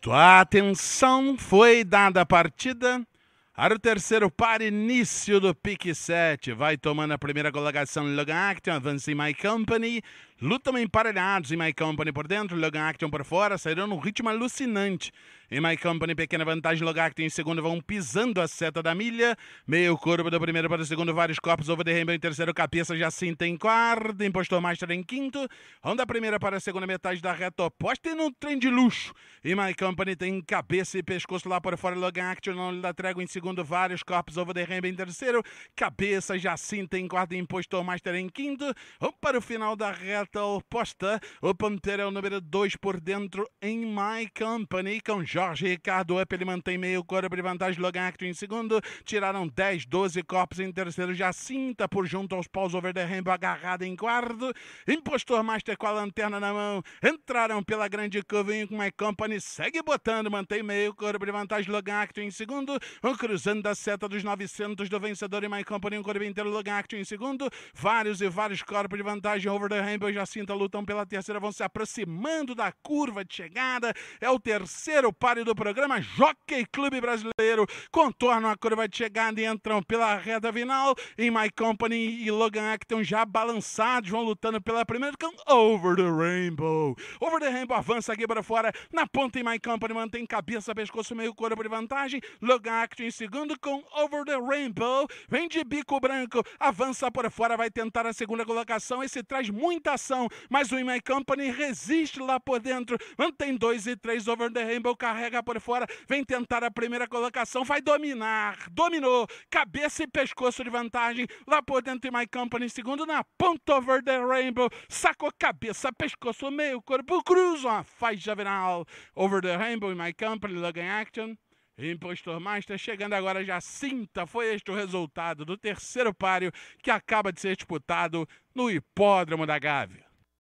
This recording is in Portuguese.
Tua atenção foi dada a partida. Para o terceiro par, início do pique 7. Vai tomando a primeira colocação Logan Acton, Advancing My Company. Lutam emparelhados em My Company por dentro, Logan Action por fora, saíram num ritmo alucinante. Em My Company, pequena vantagem, Logan Action em segundo vão pisando a seta da milha. Meio corpo do primeiro para o segundo, vários copos, over the rainbow em terceiro, cabeça Jacinta em quarto, impostor Master em quinto. Onda primeira para a segunda metade da reta oposta e no trem de luxo. Em My Company tem cabeça e pescoço lá por fora, Logan Action não da trégua em segundo, vários copos, over the rainbow em terceiro, cabeça Jacinta em quarto, impostor Master em quinto. Vamos para o final da reta oposta o posta. O Pantera na 2 por dentro em My Company com Jorge Ricardo Up. Ele mantém meio corpo de vantagem. Logan Acton em segundo. Tiraram 10, 12 corpos em terceiro. Jacinta por junto aos paus over the rainbow agarrada em quarto. Impostor Master com a lanterna na mão. Entraram pela grande curva com My Company. Segue botando. Mantém meio corpo de vantagem. Logan Acton em segundo. O cruzando da seta dos 900 do vencedor em My Company. Um corpo inteiro. Logan Acton em segundo. Vários e vários corpos de vantagem over the rainbow. Jacinta lutam então, pela terceira, vão se aproximando da curva de chegada. É o terceiro páreo do programa. Jockey Clube Brasileiro contornam a curva de chegada e entram pela reta final. Em My Company e Logan Acton já balançados, vão lutando pela primeira. Com Over the Rainbow. Over the Rainbow avança aqui para fora. Na ponta em My Company mantém cabeça, pescoço, meio corpo de vantagem. Logan Acton em segundo com Over the Rainbow. Vem de bico branco, avança por fora, vai tentar a segunda colocação. Esse traz muita coração, mas o My Company resiste lá por dentro. Mantém dois e três over the rainbow, carrega por fora, vem tentar a primeira colocação, vai dominar, dominou, cabeça e pescoço de vantagem, lá por dentro My Company, segundo na ponta over the rainbow, sacou cabeça, pescoço, meio corpo, cruza uma faixa final. Over the rainbow, My Company, Lug Action. Impostor Master chegando agora já cinta. Foi este o resultado do terceiro páreo que acaba de ser disputado no Hipódromo da Gávea.